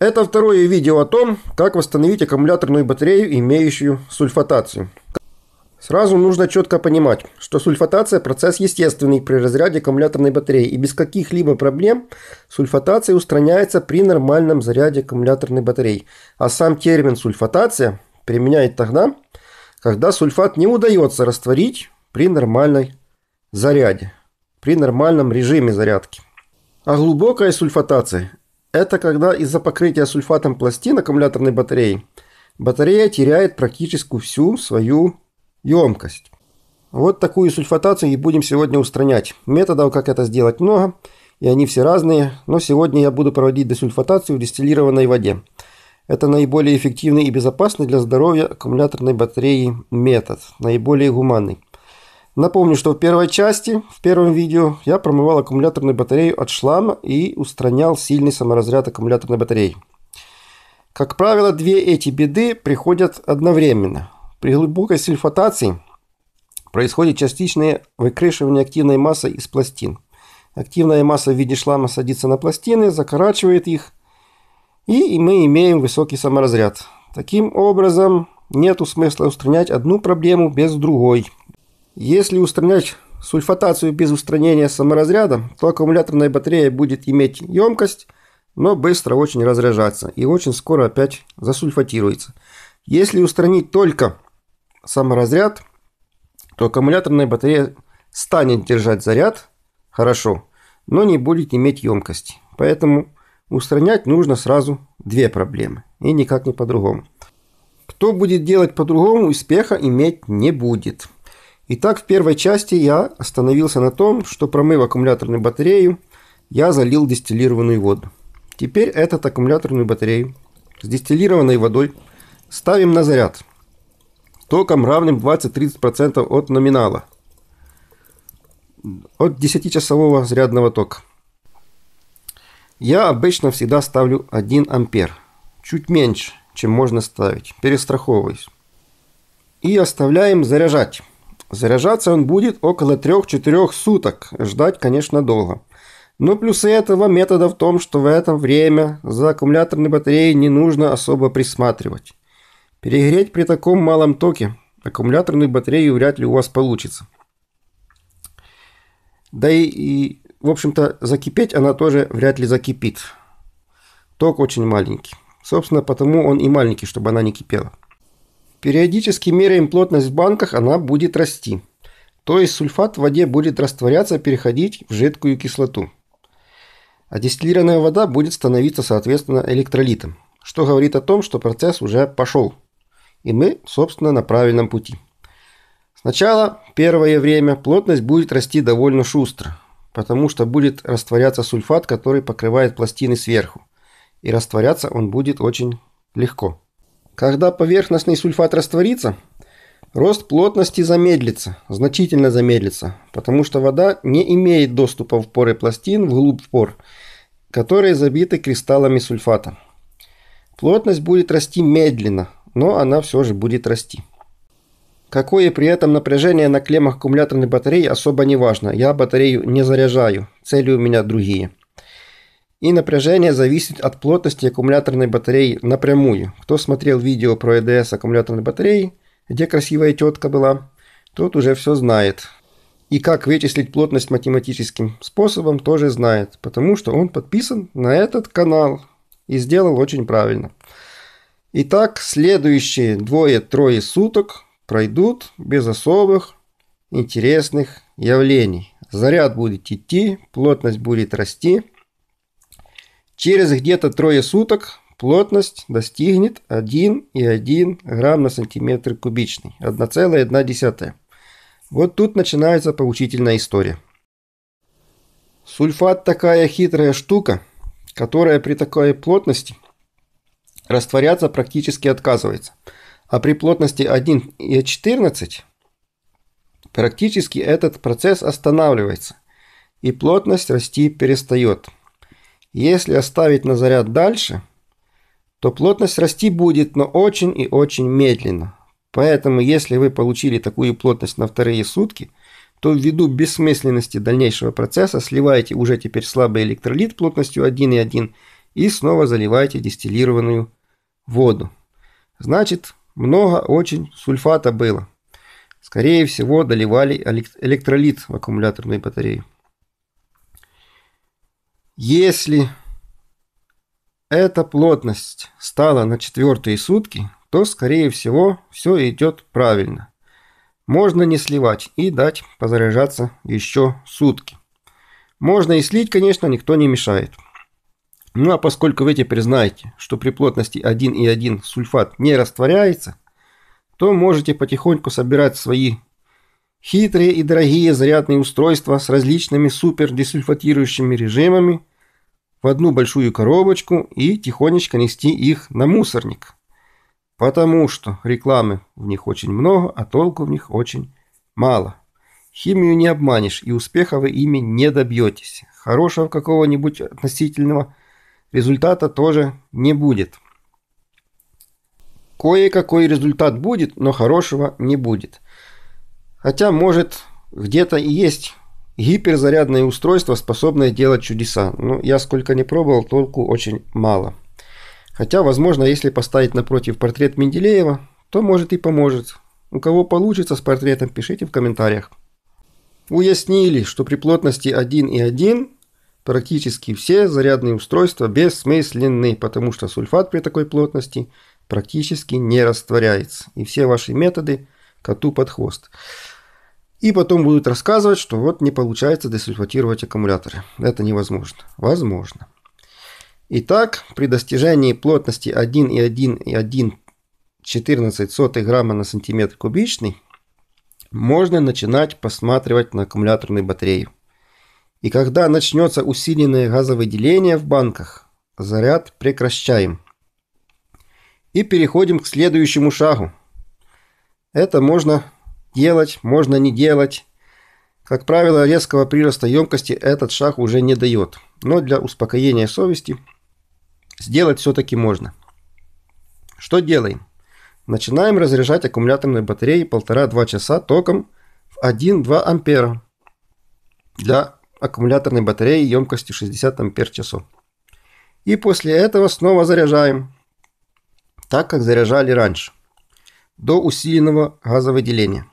Это второе видео о том, как восстановить аккумуляторную батарею, имеющую сульфатацию. Сразу нужно четко понимать, что сульфатация – процесс естественный при разряде аккумуляторной батареи, и без каких-либо проблем сульфатация устраняется при нормальном заряде аккумуляторной батареи. А сам термин «сульфатация» применяет тогда, когда сульфат не удается растворить при нормальной заряде, при нормальном режиме зарядки. А глубокая сульфатация это когда из-за покрытия сульфатом пластин аккумуляторной батареи батарея теряет практически всю свою емкость. Вот такую сульфатацию и будем сегодня устранять. Методов, как это сделать, много, и они все разные, но сегодня я буду проводить десульфатацию в дистиллированной воде. Это наиболее эффективный и безопасный для здоровья аккумуляторной батареи метод, наиболее гуманный. Напомню, что в первой части, в первом видео, я промывал аккумуляторную батарею от шлама и устранял сильный саморазряд аккумуляторной батареи. Как правило, две эти беды приходят одновременно. При глубокой сульфатации происходит частичное выкрышивание активной массы из пластин. Активная масса в виде шлама садится на пластины, закорачивает их, и мы имеем высокий саморазряд. Таким образом, нет смысла устранять одну проблему без другой – если устранять сульфатацию без устранения саморазряда, то аккумуляторная батарея будет иметь емкость, но быстро очень разряжаться и очень скоро опять засульфатируется. Если устранить только саморазряд, то аккумуляторная батарея станет держать заряд хорошо, но не будет иметь емкости. Поэтому устранять нужно сразу две проблемы и никак не по-другому. Кто будет делать по-другому, успеха иметь не будет. Итак, в первой части я остановился на том, что промыв аккумуляторную батарею, я залил дистиллированную воду. Теперь этот аккумуляторную батарею с дистиллированной водой ставим на заряд током равным 20-30% от номинала, от 10-часового зарядного тока. Я обычно всегда ставлю 1 ампер, чуть меньше, чем можно ставить, перестраховываюсь. И оставляем заряжать. Заряжаться он будет около 3-4 суток, ждать, конечно, долго. Но плюсы этого метода в том, что в это время за аккумуляторной батареей не нужно особо присматривать. Перегреть при таком малом токе аккумуляторную батарею вряд ли у вас получится. Да и, и в общем-то, закипеть она тоже вряд ли закипит. Ток очень маленький. Собственно, потому он и маленький, чтобы она не кипела. Периодически меряем плотность в банках, она будет расти. То есть сульфат в воде будет растворяться, переходить в жидкую кислоту. А дистиллированная вода будет становиться, соответственно, электролитом, что говорит о том, что процесс уже пошел. И мы, собственно, на правильном пути. Сначала, первое время, плотность будет расти довольно шустро, потому что будет растворяться сульфат, который покрывает пластины сверху. И растворяться он будет очень легко. Когда поверхностный сульфат растворится, рост плотности замедлится, значительно замедлится, потому что вода не имеет доступа в поры пластин вглубь пор, которые забиты кристаллами сульфата. Плотность будет расти медленно, но она все же будет расти. Какое при этом напряжение на клеммах аккумуляторной батареи особо не важно. Я батарею не заряжаю, цели у меня другие. И напряжение зависит от плотности аккумуляторной батареи напрямую. Кто смотрел видео про EDS аккумуляторной батареи, где красивая тетка была, тот уже все знает. И как вычислить плотность математическим способом, тоже знает, потому что он подписан на этот канал и сделал очень правильно. Итак, следующие двое-трое суток пройдут без особых интересных явлений. Заряд будет идти, плотность будет расти – Через где-то трое суток плотность достигнет 1,1 грамм на сантиметр кубичный, 1,1. Вот тут начинается поучительная история. Сульфат такая хитрая штука, которая при такой плотности растворяться практически отказывается. А при плотности 1,14 практически этот процесс останавливается, и плотность расти перестает – если оставить на заряд дальше, то плотность расти будет, но очень и очень медленно. Поэтому, если вы получили такую плотность на вторые сутки, то ввиду бессмысленности дальнейшего процесса сливаете уже теперь слабый электролит плотностью 1,1 и снова заливаете дистиллированную воду. Значит, много очень сульфата было. Скорее всего, доливали электролит в аккумуляторную батарею. Если эта плотность стала на четвертые сутки, то, скорее всего, все идет правильно. Можно не сливать и дать позаряжаться еще сутки. Можно и слить, конечно, никто не мешает. Ну а поскольку вы теперь знаете, что при плотности 1 и 1 сульфат не растворяется, то можете потихоньку собирать свои хитрые и дорогие зарядные устройства с различными супердесульфатирующими режимами, в одну большую коробочку и тихонечко нести их на мусорник. Потому что рекламы в них очень много, а толку в них очень мало. Химию не обманешь, и успеха вы ими не добьетесь. Хорошего какого-нибудь относительного результата тоже не будет. Кое-какой результат будет, но хорошего не будет. Хотя, может, где-то и есть Гиперзарядное устройство, способное делать чудеса. но ну, я сколько не пробовал, толку очень мало. Хотя, возможно, если поставить напротив портрет Менделеева, то может и поможет. У кого получится с портретом, пишите в комментариях. Уяснили, что при плотности 1 и 1 практически все зарядные устройства бессмысленны, потому что сульфат при такой плотности практически не растворяется. И все ваши методы коту под хвост. И потом будут рассказывать, что вот не получается десульфатировать аккумуляторы. Это невозможно. Возможно. Итак, при достижении плотности 1,1,1,14 грамма на сантиметр кубичный можно начинать посматривать на аккумуляторные батареи. И когда начнется усиленное газовыделение в банках, заряд прекращаем. И переходим к следующему шагу. Это можно Делать, можно не делать. Как правило, резкого прироста емкости этот шаг уже не дает, но для успокоения совести сделать все-таки можно. Что делаем? Начинаем разряжать аккумуляторные батареи 1,5-2 часа током в 1-2 ампера для аккумуляторной батареи емкостью 60 ампер часов. И после этого снова заряжаем, так как заряжали раньше, до усиленного газовыделения.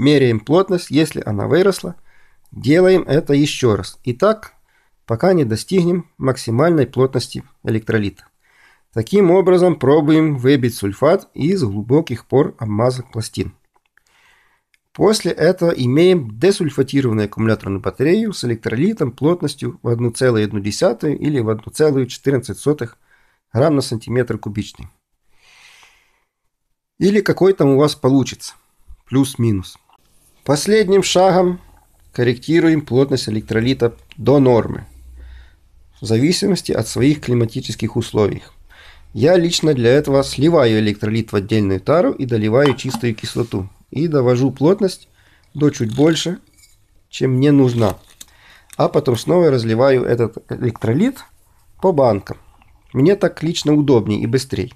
Меряем плотность, если она выросла. Делаем это еще раз. И так, пока не достигнем максимальной плотности электролита. Таким образом пробуем выбить сульфат из глубоких пор обмазок пластин. После этого имеем десульфатированную аккумуляторную батарею с электролитом плотностью в 1,1 или в 1,14 грамм на сантиметр кубичный. Или какой там у вас получится. Плюс-минус. Последним шагом корректируем плотность электролита до нормы в зависимости от своих климатических условий. Я лично для этого сливаю электролит в отдельную тару и доливаю чистую кислоту. И довожу плотность до чуть больше, чем мне нужна. А потом снова разливаю этот электролит по банкам. Мне так лично удобнее и быстрее.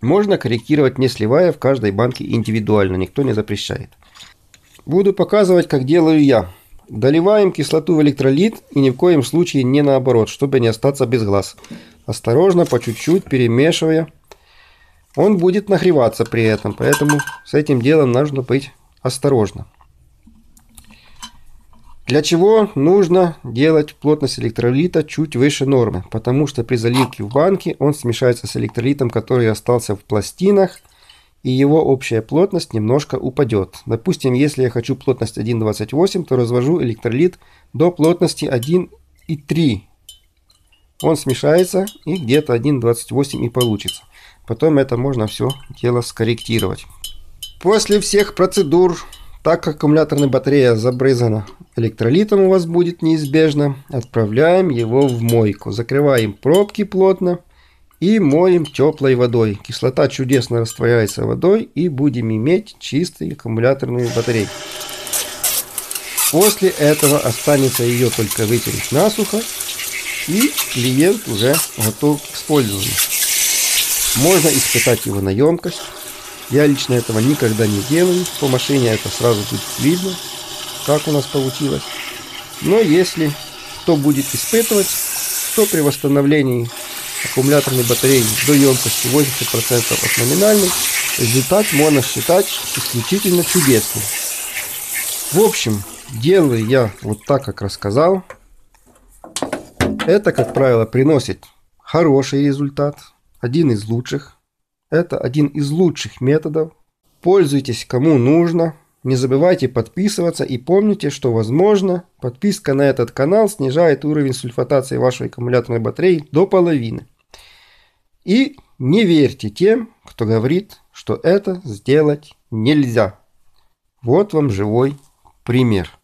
Можно корректировать не сливая в каждой банке индивидуально, никто не запрещает. Буду показывать, как делаю я. Доливаем кислоту в электролит и ни в коем случае не наоборот, чтобы не остаться без глаз. Осторожно, по чуть-чуть, перемешивая. Он будет нагреваться при этом, поэтому с этим делом нужно быть осторожно. Для чего нужно делать плотность электролита чуть выше нормы, потому что при заливке в банке он смешается с электролитом, который остался в пластинах, и его общая плотность немножко упадет. Допустим, если я хочу плотность 1,28, то развожу электролит до плотности 1,3. Он смешается и где-то 1,28 и получится. Потом это можно все дело скорректировать. После всех процедур, так как аккумуляторная батарея забрызана электролитом у вас будет неизбежно, отправляем его в мойку. Закрываем пробки плотно и моем теплой водой. Кислота чудесно растворяется водой и будем иметь чистые аккумуляторные батарейки. После этого останется ее только вытереть насухо и клиент уже готов к использованию. Можно испытать его на емкость. Я лично этого никогда не делаю. По машине это сразу будет видно, как у нас получилось. Но если кто будет испытывать, то при восстановлении аккумуляторной батареи до емкости 80% от номинальной, результат можно считать исключительно чудесным. В общем, делаю я вот так, как рассказал. Это, как правило, приносит хороший результат, один из лучших. Это один из лучших методов. Пользуйтесь кому нужно. Не забывайте подписываться и помните, что возможно, подписка на этот канал снижает уровень сульфатации вашей аккумуляторной батареи до половины. И не верьте тем, кто говорит, что это сделать нельзя. Вот вам живой пример.